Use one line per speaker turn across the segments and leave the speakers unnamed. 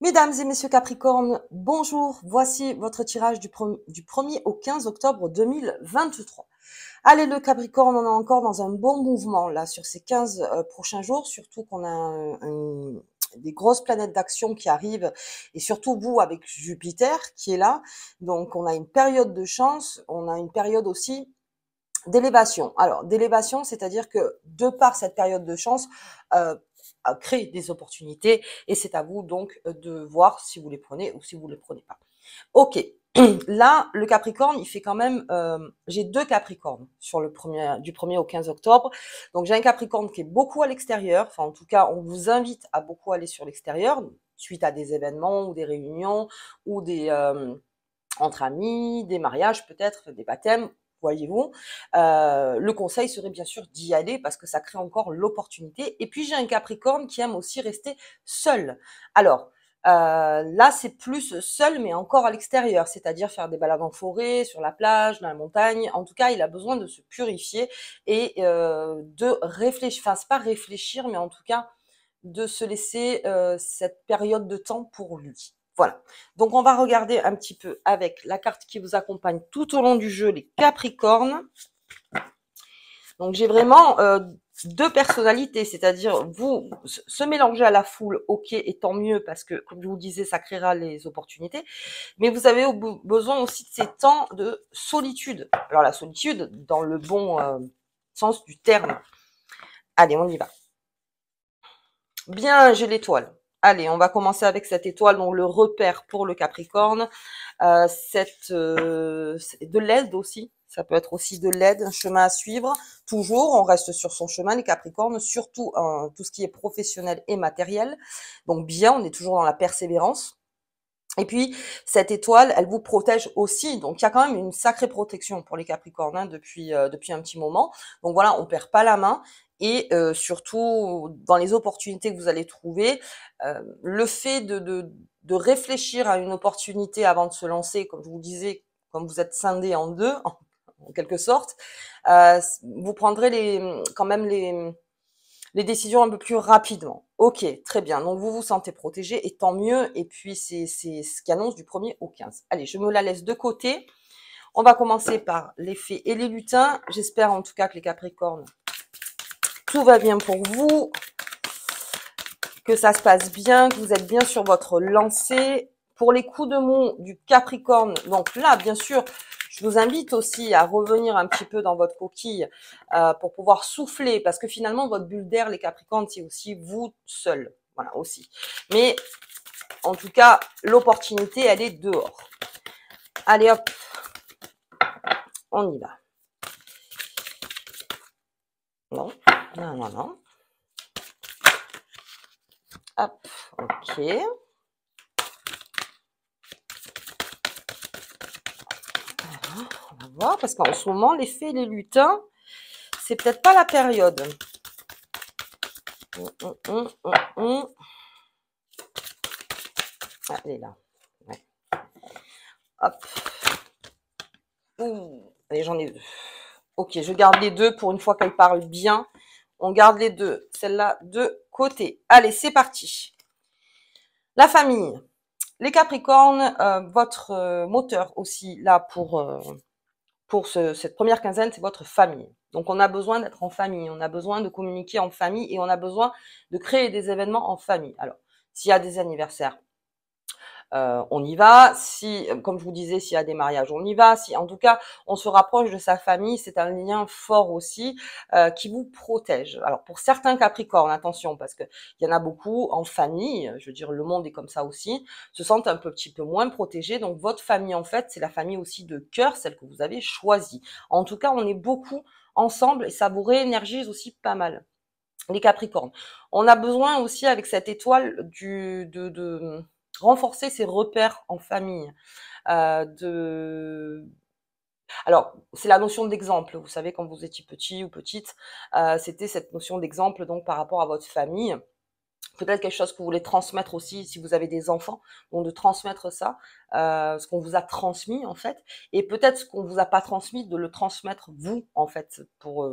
Mesdames et messieurs Capricorne, bonjour. Voici votre tirage du, du 1er au 15 octobre 2023. Allez, le Capricorne, on est encore dans un bon mouvement là sur ces 15 euh, prochains jours, surtout qu'on a des grosses planètes d'action qui arrivent et surtout vous avec Jupiter qui est là. Donc on a une période de chance, on a une période aussi d'élévation. Alors d'élévation, c'est-à-dire que de par cette période de chance, euh, créer des opportunités et c'est à vous donc euh, de voir si vous les prenez ou si vous les prenez pas. Ok, là, le Capricorne, il fait quand même. Euh, j'ai deux Capricornes sur le premier, du 1er au 15 octobre. Donc j'ai un Capricorne qui est beaucoup à l'extérieur. Enfin, en tout cas, on vous invite à beaucoup aller sur l'extérieur suite à des événements ou des réunions ou des euh, entre amis, des mariages peut-être, des baptêmes, voyez-vous, euh, le conseil serait bien sûr d'y aller parce que ça crée encore l'opportunité. Et puis j'ai un Capricorne qui aime aussi rester seul. Alors, euh, là, c'est plus seul, mais encore à l'extérieur, c'est-à-dire faire des balades en forêt, sur la plage, dans la montagne. En tout cas, il a besoin de se purifier et euh, de réfléchir, enfin, pas réfléchir, mais en tout cas, de se laisser cette période de temps pour lui. Voilà. Donc, on va regarder un petit peu avec la carte qui vous accompagne tout au long du jeu, les Capricornes. Donc, j'ai vraiment euh, deux personnalités, c'est-à-dire vous se mélanger à la foule, ok, et tant mieux parce que, comme je vous disais, ça créera les opportunités. Mais vous avez besoin aussi de ces temps de solitude. Alors, la solitude, dans le bon euh, sens du terme. Allez, on y va. Bien, j'ai l'étoile. Allez, on va commencer avec cette étoile, donc le repère pour le Capricorne. Euh, cette, euh, de l'aide aussi, ça peut être aussi de l'aide, un chemin à suivre. Toujours, on reste sur son chemin, les Capricornes, surtout en tout ce qui est professionnel et matériel. Donc bien, on est toujours dans la persévérance. Et puis, cette étoile, elle vous protège aussi. Donc, il y a quand même une sacrée protection pour les Capricornes hein, depuis, euh, depuis un petit moment. Donc voilà, on perd pas la main. Et euh, surtout, dans les opportunités que vous allez trouver, euh, le fait de, de, de, réfléchir à une opportunité avant de se lancer, comme je vous disais, comme vous êtes scindé en deux, en, quelque sorte, vous prendrez les, quand même les les décisions un peu plus rapidement. Ok, très bien. Donc vous vous sentez protégé et tant mieux. Et puis c'est ce qu'annonce du 1er au 15. Allez, je me la laisse de côté. On va commencer par les fées et les lutins. J'espère en tout cas que les capricornes, tout va bien pour vous. Que ça se passe bien, que vous êtes bien sur votre lancée. Pour les coups de mou du capricorne, donc là, bien sûr, je vous invite aussi à revenir un petit peu dans votre coquille euh, pour pouvoir souffler, parce que finalement, votre bulle d'air, les Capricornes, c'est aussi vous seul. Voilà, aussi. Mais en tout cas, l'opportunité, elle est dehors. Allez, hop, on y va. Non, non, non, non. Hop, ok. parce qu'en ce moment, les fées les lutins, c'est peut-être pas la période. Hum, hum, hum, ah, est là. Hop. Allez, j'en ai deux. Ok, je garde les deux pour une fois qu'elle parle bien. On garde les deux. Celle-là de côté. Allez, c'est parti. La famille. Les Capricornes, euh, votre euh, moteur aussi là pour... Euh, pour cette première quinzaine, c'est votre famille. Donc on a besoin d'être en famille, on a besoin de communiquer en famille et on a besoin de créer des événements en famille. Alors, s'il y a des anniversaires, euh, on y va. Si, euh, comme je vous disais, s'il y a des mariages, on y va. Si, en tout cas, on se rapproche de sa famille. C'est un lien fort aussi euh, qui vous protège. Alors pour certains Capricornes, attention parce que il y en a beaucoup en famille. Je veux dire, le monde est comme ça aussi. Se sentent un peu, petit peu moins protégés. Donc votre famille, en fait, c'est la famille aussi de cœur, celle que vous avez choisie. En tout cas, on est beaucoup ensemble et ça vous réénergise aussi pas mal. Les Capricornes. On a besoin aussi avec cette étoile du, de, de renforcer ses repères en famille. Euh, de... Alors, c'est la notion d'exemple. Vous savez, quand vous étiez petit ou petite, euh, c'était cette notion d'exemple donc par rapport à votre famille. Peut-être quelque chose que vous voulez transmettre aussi si vous avez des enfants, de transmettre ça, euh, ce qu'on vous a transmis en fait, et peut-être ce qu'on vous a pas transmis, de le transmettre vous en fait pour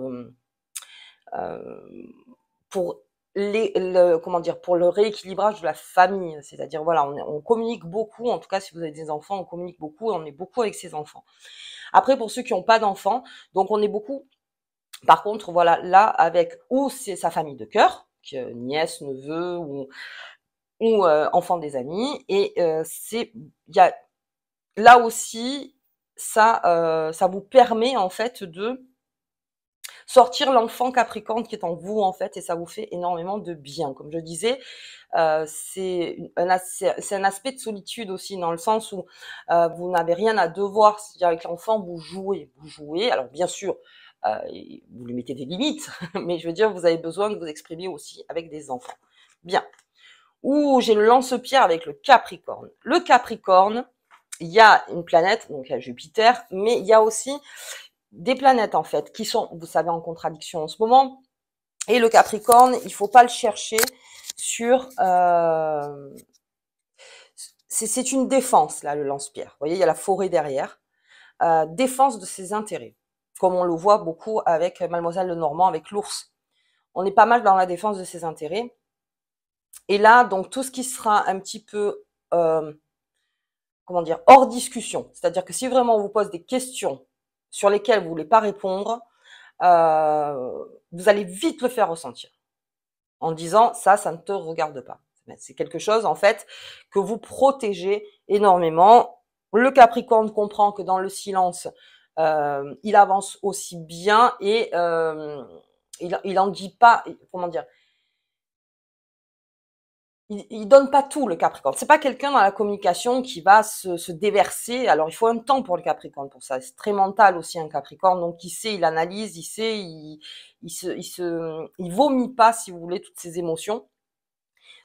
pour les, comment dire, pour le rééquilibrage de la famille. C'est-à-dire, voilà, on, on, communique beaucoup, en tout cas si vous avez des enfants, on communique beaucoup, on est beaucoup avec ses enfants. Après, pour ceux qui n'ont pas d'enfants, donc on est beaucoup, par contre, voilà, là, avec ou c'est sa famille de cœur, nièce, neveu ou, ou euh, enfant des amis, et euh, c'est, il y a, là aussi, ça, euh, ça vous permet en fait de sortir l'enfant capricorne qui est en vous en fait et ça vous fait énormément de bien. Comme je disais, euh, c'est un, aspect de solitude aussi dans le sens où euh, vous n'avez rien à devoir. cest dire avec l'enfant, vous jouez, vous jouez. Alors bien sûr, euh, vous lui mettez des limites, mais je veux dire, vous avez besoin de vous exprimer aussi avec des enfants. Bien. Ou j'ai le lance-pierre avec le Capricorne. Le Capricorne, il y a une planète, donc il y a Jupiter, mais il y a aussi des planètes en fait qui sont, vous savez, en contradiction en ce moment. Et le Capricorne, il faut pas le chercher sur. Euh, c'est une défense là, le lance-pierre. Vous voyez, il y a la forêt derrière. Euh, défense de ses intérêts, comme on le voit beaucoup avec Mademoiselle Normand, avec l'ours. On est pas mal dans la défense de ses intérêts. Et là, donc tout ce qui sera un petit peu, euh, comment dire, hors discussion. C'est-à-dire que si vraiment on vous pose des questions sur lesquels vous ne voulez pas répondre, euh, vous allez vite le faire ressentir en disant ça, ça ne te regarde pas. C'est quelque chose en fait que vous protégez énormément. Le Capricorne comprend que dans le silence, euh, il avance aussi bien et euh, il, n'en en dit pas, comment dire, il, ne donne pas tout le Capricorne. C'est pas quelqu'un dans la communication qui va se, déverser. Alors il faut un temps pour le Capricorne pour ça. C'est très mental aussi un Capricorne. Donc il sait, il analyse, il sait, il, il se, il se, il vomit pas si vous voulez toutes ses émotions.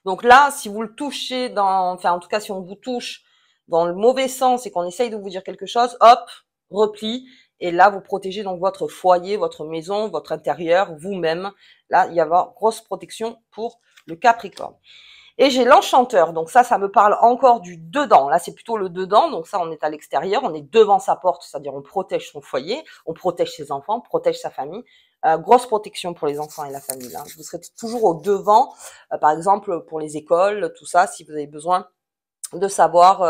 Donc là, si vous le touchez dans, enfin en tout cas si on vous touche dans le mauvais sens et qu'on essaye de vous dire quelque chose, hop, repli. Et là, vous protégez donc votre foyer, votre maison, votre intérieur, vous-même. Là, il y a avoir grosse protection pour le Capricorne. Et j'ai l'enchanteur. Donc ça, ça me parle encore du dedans. Là, c'est plutôt le dedans. Donc ça, on est à l'extérieur, on est devant sa porte, c'est-à-dire on protège son foyer, on protège ses enfants, on protège sa famille. Euh, grosse protection pour les enfants et la famille. là. Hein. Vous serez toujours au devant, euh, par exemple pour les écoles, tout ça, si vous avez besoin de savoir,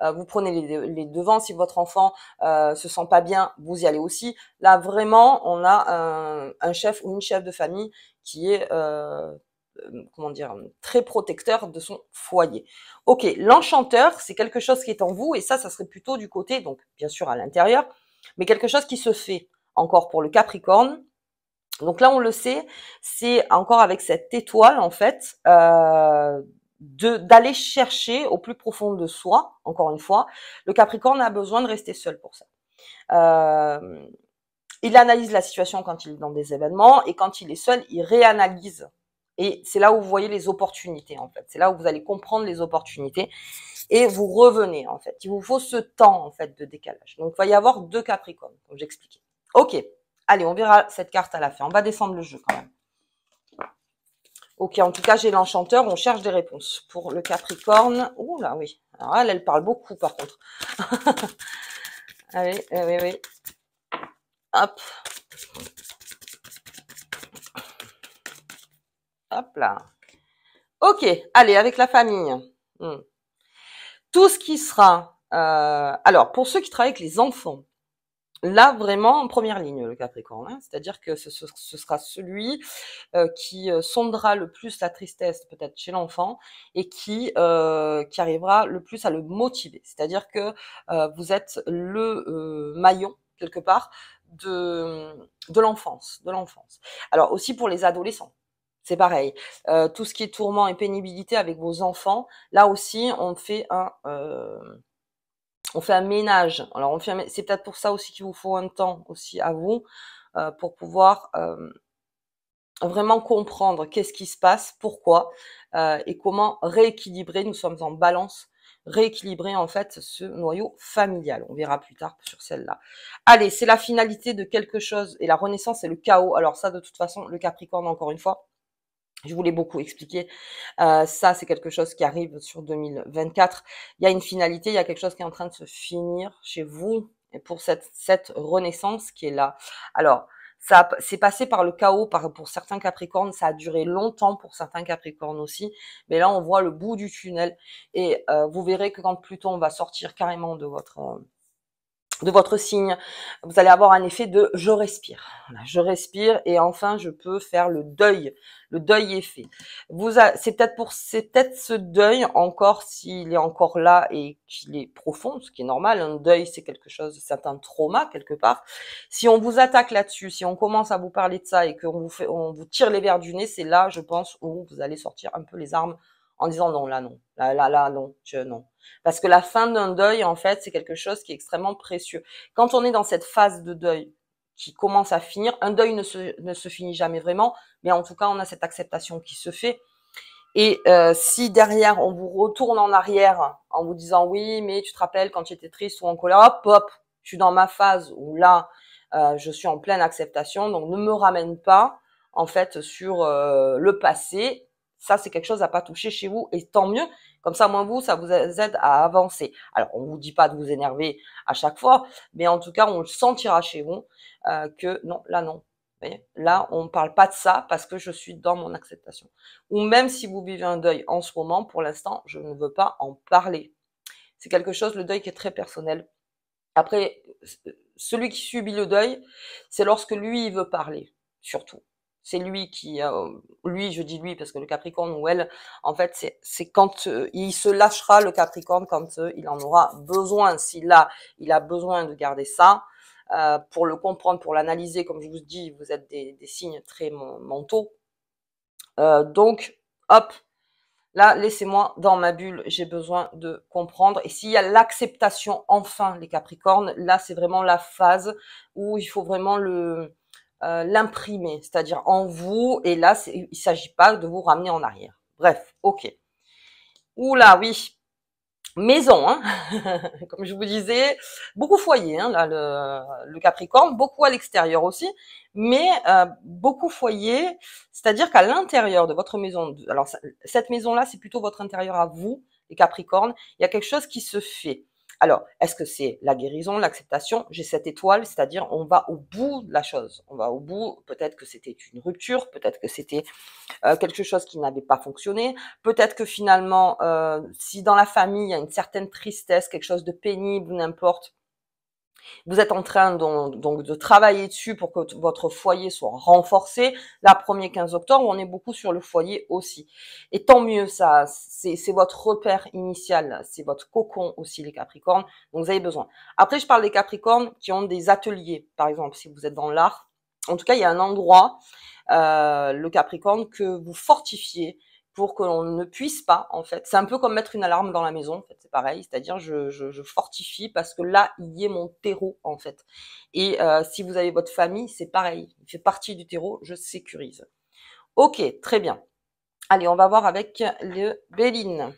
euh, vous prenez les, les, devants, si votre enfant euh, se sent pas bien, vous y allez aussi. Là, vraiment, on a un, chef ou une chef de famille qui est euh, euh, comment dire, très protecteur de son foyer. Ok, l'enchanteur, c'est quelque chose qui est en vous, et ça, ça serait plutôt du côté, donc bien sûr à l'intérieur, mais quelque chose qui se fait encore pour le Capricorne. Donc là, on le sait, c'est encore avec cette étoile, en fait, euh, d'aller chercher au plus profond de soi, encore une fois. Le Capricorne a besoin de rester seul pour ça. Euh, il analyse la situation quand il est dans des événements, et quand il est seul, il réanalyse et c'est là où vous voyez les opportunités, en fait. C'est là où vous allez comprendre les opportunités. Et vous revenez, en fait. Il vous faut ce temps, en fait, de décalage. Donc, il va y avoir deux Capricornes, comme j'expliquais. OK. Allez, on verra cette carte à la fin. On va descendre le jeu, quand même. Ok, en tout cas, j'ai l'enchanteur. On cherche des réponses. Pour le Capricorne. Ouh là, oui. Alors, elle, elle parle beaucoup, par contre. Allez, oui, oui. Hop. Hop là. Ok, allez, avec la famille. Hmm. Tout ce qui sera... Euh, alors, pour ceux qui travaillent avec les enfants, là, vraiment, en première ligne, le Capricorne. Hein, c'est-à-dire que ce, sera celui euh, qui euh, sondera le plus la tristesse, peut-être, chez l'enfant, et qui, qui arrivera le plus à le motiver. C'est-à-dire que vous êtes le maillon, quelque part, de, de l'enfance. Alors, aussi pour les adolescents c'est pareil. Euh, tout ce qui est tourment et pénibilité avec vos enfants, là aussi, on fait un, euh, on fait un ménage. Alors, on fait, un... c'est peut-être pour ça aussi qu'il vous faut un temps aussi à vous euh, pour pouvoir vraiment comprendre qu'est-ce qui se passe, pourquoi et comment rééquilibrer. Nous sommes en balance rééquilibrer en fait ce noyau familial. On verra plus tard sur celle-là. Allez, c'est la finalité de quelque chose et la renaissance c'est le chaos. Alors ça, de toute façon, le Capricorne, encore une fois, je voulais beaucoup expliquer. Euh, ça, c'est quelque chose qui arrive sur 2024. Il y a une finalité, il y a quelque chose qui est en train de se finir chez vous et pour cette, cette renaissance qui est là. Alors, ça c'est passé par le chaos par, pour certains Capricornes, ça a duré longtemps pour certains Capricornes aussi, mais là on voit le bout du tunnel et euh, vous verrez que quand Pluton va sortir carrément de votre euh, de votre signe, vous allez avoir un effet de je respire. je respire et enfin je peux faire le deuil. Le deuil est fait. Vous c'est peut-être pour c'est peut-être ce deuil encore s'il est encore là et qu'il est profond, ce qui est normal. Un deuil c'est quelque chose, c'est un trauma quelque part. Si on vous attaque là-dessus, si on commence à vous parler de ça et qu'on vous fait, on vous tire les verres du nez, c'est là, je pense, où vous allez sortir un peu les armes en disant non, là, non, là, là, non, non. Parce que la fin d'un deuil, en fait, c'est quelque chose qui est extrêmement précieux. Quand on est dans cette phase de deuil qui commence à finir, un deuil ne se, finit jamais vraiment, mais en tout cas, on a cette acceptation qui se fait. Et euh, si derrière, on vous retourne en arrière en vous disant oui, mais tu te rappelles quand tu étais triste ou en colère, hop, hop, je suis dans ma phase où là, euh, je suis en pleine acceptation, donc ne me ramène pas en fait sur euh, le passé ça, c'est quelque chose à pas toucher chez vous et tant mieux. Comme ça, moins vous, ça vous aide à avancer. Alors, on vous dit pas de vous énerver à chaque fois, mais en tout cas, on le sentira chez vous euh, que non, là non. là, on ne parle pas de ça parce que je suis dans mon acceptation. Ou même si vous vivez un deuil en ce moment, pour l'instant, je ne veux pas en parler. C'est quelque chose, le deuil qui est très personnel. Après, euh, celui qui subit le deuil, c'est lorsque lui, il veut parler, surtout. C'est lui qui, euh, lui, je dis lui parce que le Capricorne ou elle, en fait, c'est quand euh, il se lâchera le Capricorne quand euh, il en aura besoin. S'il là, il a besoin de garder ça pour le comprendre, pour l'analyser, comme je vous dis, vous êtes des, des signes très mentaux. donc, hop, là, laissez-moi dans ma bulle, j'ai besoin de comprendre. Et s'il y a l'acceptation, enfin, les Capricornes, là, c'est vraiment la phase où il faut vraiment le, euh, l'imprimer, c'est-à-dire en vous, et là, il ne s'agit pas de vous ramener en arrière. Bref, ok. Oula, oui. Maison, hein. comme je vous disais, beaucoup foyer, hein, là, le, Capricorne, beaucoup à l'extérieur aussi, mais euh, beaucoup foyer, c'est-à-dire qu'à l'intérieur de votre maison, alors cette maison-là, c'est plutôt votre intérieur à vous, les Capricornes, il y a quelque chose qui se fait. Alors, est-ce que c'est la guérison, l'acceptation J'ai cette étoile, c'est-à-dire on va au bout de la chose. On va au bout, peut-être que c'était une rupture, peut-être que c'était euh, quelque chose qui n'avait pas fonctionné, peut-être que finalement, euh, si dans la famille, il y a une certaine tristesse, quelque chose de pénible, n'importe, vous êtes en train donc, de travailler dessus pour que votre foyer soit renforcé. Là, 1er 15 octobre, on est beaucoup sur le foyer aussi. Et tant mieux, ça, c'est votre repère initial, c'est votre cocon aussi, les Capricornes. Donc, vous avez besoin. Après, je parle des Capricornes qui ont des ateliers, par exemple, si vous êtes dans l'art. En tout cas, il y a un endroit, euh, le Capricorne, que vous fortifiez, pour que l'on ne puisse pas, en fait. C'est un peu comme mettre une alarme dans la maison, c'est pareil. C'est-à-dire, je, fortifie parce que là, il y est mon terreau, en fait. Et euh, si vous avez votre famille, c'est pareil. Il fait partie du terreau, je sécurise. Ok, très bien. Allez, on va voir avec le Béline.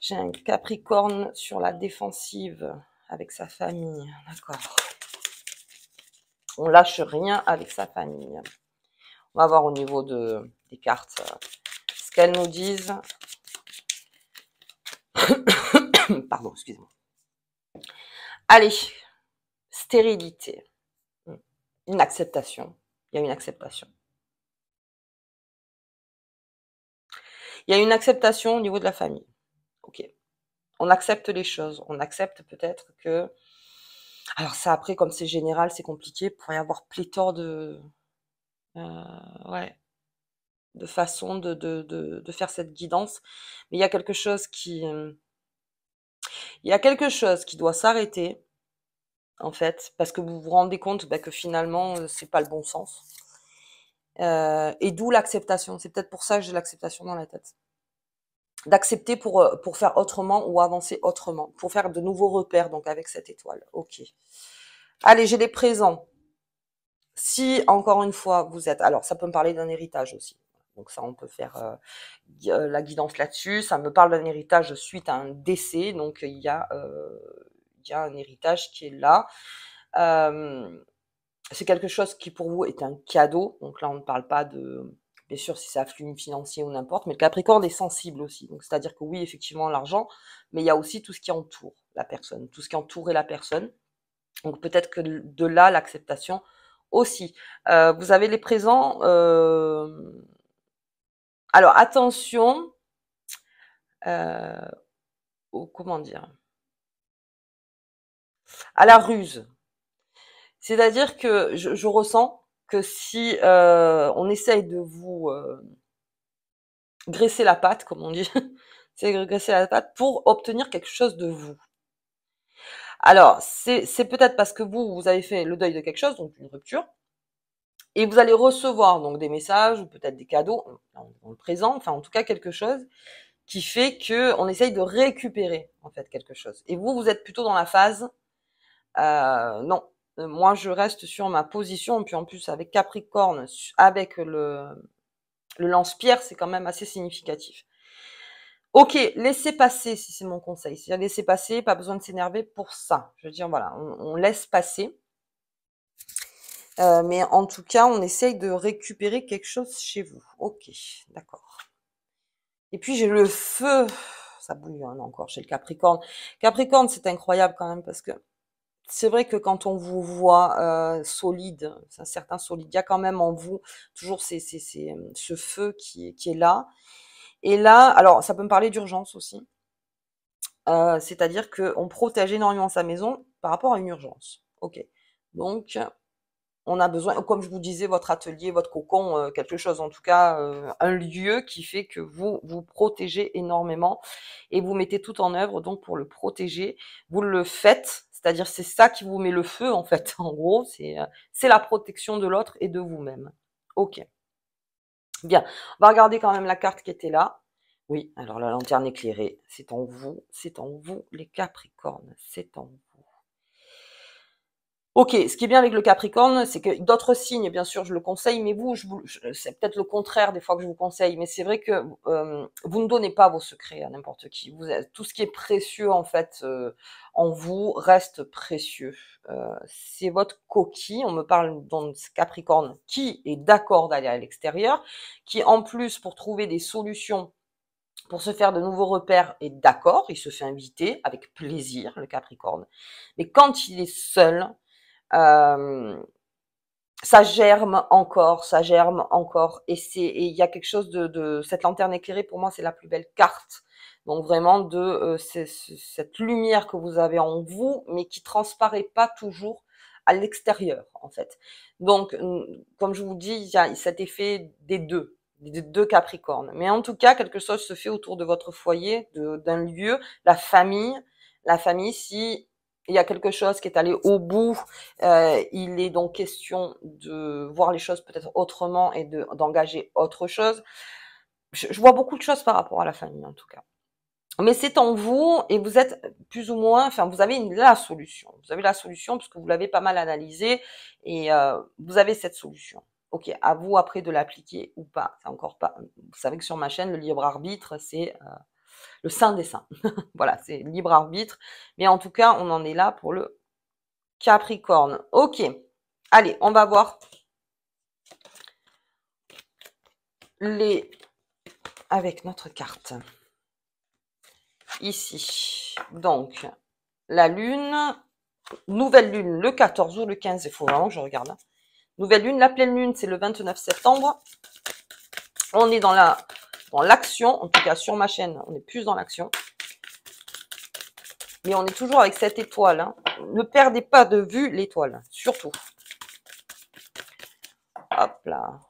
J'ai un Capricorne sur la défensive avec sa famille. D'accord. On lâche rien avec sa famille. On va voir au niveau de, des cartes euh, ce qu'elles nous disent. Pardon, excusez-moi. Allez, stérilité, une acceptation. Il y a une acceptation. Il y a une acceptation au niveau de la famille. Ok. On accepte les choses. On accepte peut-être que. Alors, ça, après, comme c'est général, c'est compliqué. Il pourrait y avoir pléthore de, euh, ouais, de façon de, faire cette guidance. Mais il y a quelque chose qui, euh, il y a quelque chose qui doit s'arrêter, en fait, parce que vous vous rendez compte bah, que finalement, euh, c'est pas le bon sens. et d'où l'acceptation. C'est peut-être pour ça que j'ai l'acceptation dans la tête. D'accepter pour, pour faire autrement ou avancer autrement, pour faire de nouveaux repères, donc avec cette étoile. Ok. Allez, j'ai les présents. Si, encore une fois, vous êtes... Alors, ça peut me parler d'un héritage aussi. Donc ça, on peut faire euh, la guidance là-dessus. Ça me parle d'un héritage suite à un décès. Donc il y, a, euh, un héritage qui est là. Euh, c'est quelque chose qui pour vous est un cadeau. Donc là, on ne parle pas de... Bien sûr, si c'est flux financier ou n'importe, mais le Capricorne est sensible aussi. Donc, c'est-à-dire que oui, effectivement, l'argent, mais il y a aussi tout ce qui entoure la personne, tout ce qui entourait la personne. Donc, peut-être que de là, l'acceptation aussi. Euh, vous avez les présents. Euh, alors attention. Euh, comment dire À la ruse. C'est-à-dire que je, ressens que si on essaye de vous graisser la patte, comme on dit, c'est graisser la patte pour obtenir quelque chose de vous, alors, c'est peut-être parce que vous, vous avez fait le deuil de quelque chose, donc une rupture, et vous allez recevoir donc des messages ou peut-être des cadeaux, en, le présente, enfin en tout cas quelque chose qui fait qu'on essaye de récupérer en fait quelque chose. Et vous, vous êtes plutôt dans la phase euh, non, euh, moi je reste sur ma position, puis en plus avec Capricorne, avec le lance-pierre, c'est quand même assez significatif. Ok, laissez passer, si c'est mon conseil. C'est-à-dire laissez passer, pas besoin de s'énerver pour ça. Je veux dire, voilà, on, laisse passer. Euh, mais en tout cas, on essaye de récupérer quelque chose chez vous. Ok, d'accord. Et puis j'ai le feu. Ça bouillonne hein, encore chez le Capricorne. Capricorne, c'est incroyable quand même parce que c'est vrai que quand on vous voit euh, solide, c'est un certain solide, il y a quand même en vous toujours ce feu qui est là. Et là, alors ça peut me parler d'urgence aussi. Euh, c'est-à-dire qu'on protège énormément sa maison par rapport à une urgence. OK. Donc, on a besoin, comme je vous disais, votre atelier, votre cocon, euh, quelque chose, en tout cas, euh, un lieu qui fait que vous vous protégez énormément et vous mettez tout en œuvre donc pour le protéger. Vous le faites, c'est-à-dire c'est ça qui vous met le feu en fait. En gros, c'est c'est la protection de l'autre et de vous-même. Ok. Bien, on va regarder quand même la carte qui était là. Oui, alors la lanterne éclairée, c'est en vous, c'est en vous les Capricornes, c'est en vous. Ok, ce qui est bien avec le Capricorne, c'est que d'autres signes, bien sûr, je le conseille, mais vous, je c'est peut-être le contraire des fois que je vous conseille, mais c'est vrai que euh, vous ne donnez pas vos secrets à n'importe qui. Vous, tout ce qui est précieux, en fait, euh, en vous, reste précieux. Euh, c'est votre coquille, on me parle dans ce Capricorne, qui est d'accord d'aller à l'extérieur, qui, en plus, pour trouver des solutions pour se faire de nouveaux repères est d'accord, il se fait inviter avec plaisir, le Capricorne. Mais quand il est seul, euh, ça germe encore, ça germe encore. Et c'est, il y a quelque chose de, cette lanterne éclairée pour moi, c'est la plus belle carte. Donc vraiment de euh, cette lumière que vous avez en vous, mais qui transparaît pas toujours à l'extérieur en fait. Donc comme je vous dis, il y a cet effet des deux, des deux Capricornes. Mais en tout cas, quelque chose se fait autour de votre foyer, d'un lieu, la famille. La famille, si il y a quelque chose qui est allé au bout. Euh, il est donc question de voir les choses peut-être autrement et d'engager autre chose. Je, vois beaucoup de choses par rapport à la famille, en tout cas. Mais c'est en vous et vous êtes plus ou moins, enfin, vous avez la solution. Vous avez la solution puisque vous l'avez pas mal analysée et euh, vous avez cette solution. Ok, à vous après de l'appliquer ou pas. C'est encore pas. Vous savez que sur ma chaîne, le libre arbitre, c'est euh, le saint des saints. voilà, c'est libre arbitre. Mais en tout cas, on en est là pour le Capricorne. Ok. Allez, on va voir les avec notre carte. Ici. Donc, la lune, nouvelle lune le 14 ou le 15, il faut vraiment que je regarde. Hein. Nouvelle lune, la pleine lune, c'est le 29 septembre. On est dans la l'action, en tout cas sur ma chaîne, on est plus dans l'action. Mais on est toujours avec cette étoile. Hein. Ne perdez pas de vue l'étoile, surtout. Hop là.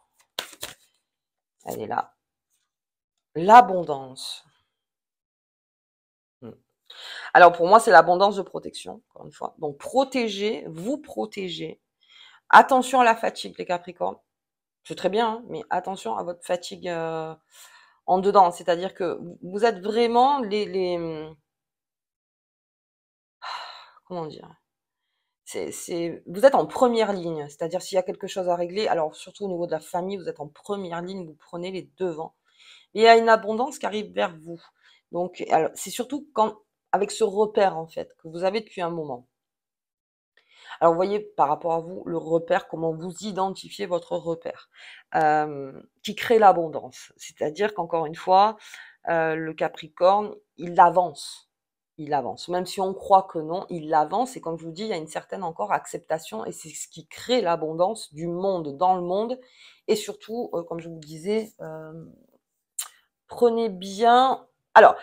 Elle est là. L'abondance. Hmm. Alors pour moi, c'est l'abondance de protection, encore une fois. Donc protéger, vous protéger. Attention à la fatigue, les Capricornes. C'est très bien, hein, mais attention à votre fatigue. Euh, en dedans. C'est-à-dire que vous êtes vraiment les, comment dire c'est, vous êtes en première ligne. C'est-à-dire s'il y a quelque chose à régler, alors surtout au niveau de la famille, vous êtes en première ligne, vous prenez les devants. il y a une abondance qui arrive vers vous. Donc, c'est surtout quand, avec ce repère en fait que vous avez depuis un moment. Alors, voyez, par rapport à vous, le repère, comment vous identifiez votre repère, qui crée l'abondance. C'est-à-dire qu'encore une fois, le Capricorne, il avance. Il avance. Même si on croit que non, il avance. Et comme je vous dis, il y a une certaine encore acceptation. Et c'est ce qui crée l'abondance du monde, dans le monde. Et surtout, comme je vous disais, prenez bien. Alors,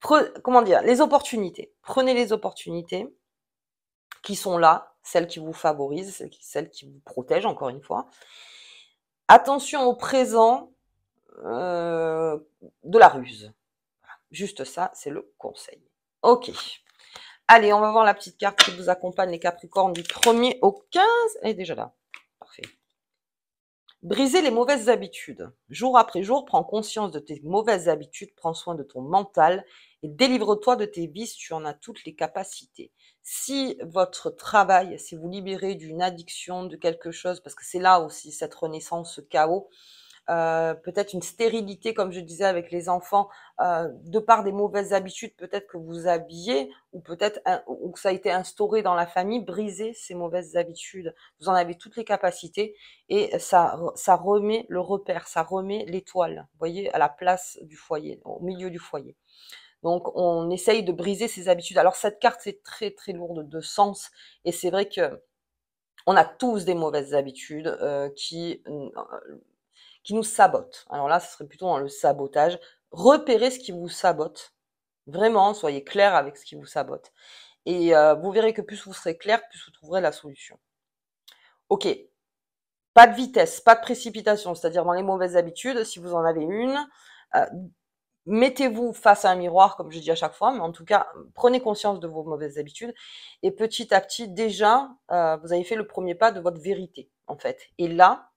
comment dire Les opportunités. Prenez les opportunités qui sont là, celles qui vous favorisent, celles qui vous protègent, encore une fois. Attention au présent euh, de la ruse. Juste ça, c'est le conseil. Ok. Allez, on va voir la petite carte qui vous accompagne, les Capricornes, du 1er au 15. Elle est déjà là. Briser les mauvaises habitudes. Jour après jour, prends conscience de tes mauvaises habitudes, prends soin de ton mental et délivre-toi de tes vices, tu en as toutes les capacités. Si votre travail, si vous libérez d'une addiction, de quelque chose, parce que c'est là aussi cette renaissance, ce chaos, euh, peut-être une stérilité, comme je disais avec les enfants, euh, de par des mauvaises habitudes peut-être que vous habillez, ou peut-être ou que ça a été instauré dans la famille, briser ces mauvaises habitudes. Vous en avez toutes les capacités et ça, ça remet le repère, ça remet l'étoile, vous voyez, à la place du foyer, au milieu du foyer. Donc on essaye de briser ces habitudes. Alors cette carte, c'est très très lourde de sens et c'est vrai que on a tous des mauvaises habitudes euh, qui, euh, qui nous sabote. Alors là, ce serait plutôt dans le sabotage. Repérez ce qui vous sabote. Vraiment, soyez clair avec ce qui vous sabote. Et euh, vous verrez que plus vous serez clair, plus vous trouverez la solution. Ok. Pas de vitesse, pas de précipitation, c'est-à-dire dans les mauvaises habitudes, si vous en avez une, euh, mettez-vous face à un miroir, comme je dis à chaque fois, mais en tout cas, prenez conscience de vos mauvaises habitudes et petit à petit, déjà, euh, vous avez fait le premier pas de votre vérité, en fait. Et là,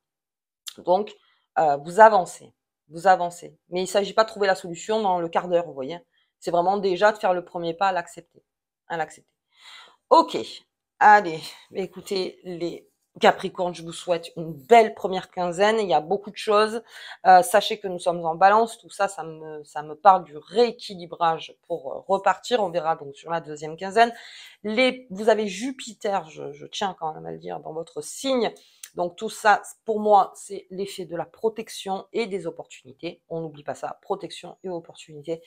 donc, euh, vous avancez, vous avancez. Mais il ne s'agit pas de trouver la solution dans le quart d'heure, vous voyez. C'est vraiment déjà de faire le premier pas à l'accepter, à l'accepter. Ok, allez, écoutez les Capricornes, je vous souhaite une belle première quinzaine. Il y a beaucoup de choses. Euh, sachez que nous sommes en balance. Tout ça, ça me, ça me parle du rééquilibrage pour euh, repartir. On verra donc sur la deuxième quinzaine. Les, vous avez Jupiter, je, je tiens quand même à le dire, dans votre signe. Donc tout ça, pour moi, c'est l'effet de la protection et des opportunités. On n'oublie pas ça, protection et opportunités.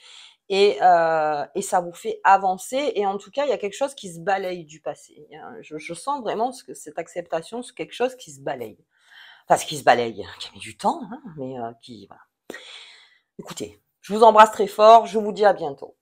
Euh, et, ça vous fait avancer. Et en tout cas, il y a quelque chose qui se balaye du passé. Hein. Je, sens vraiment que cette acceptation, c'est quelque chose qui se balaye. Enfin, ce qui se balaye, hein, qui met du temps, hein, mais euh, qui... Écoutez, je vous embrasse très fort. Je vous dis à bientôt.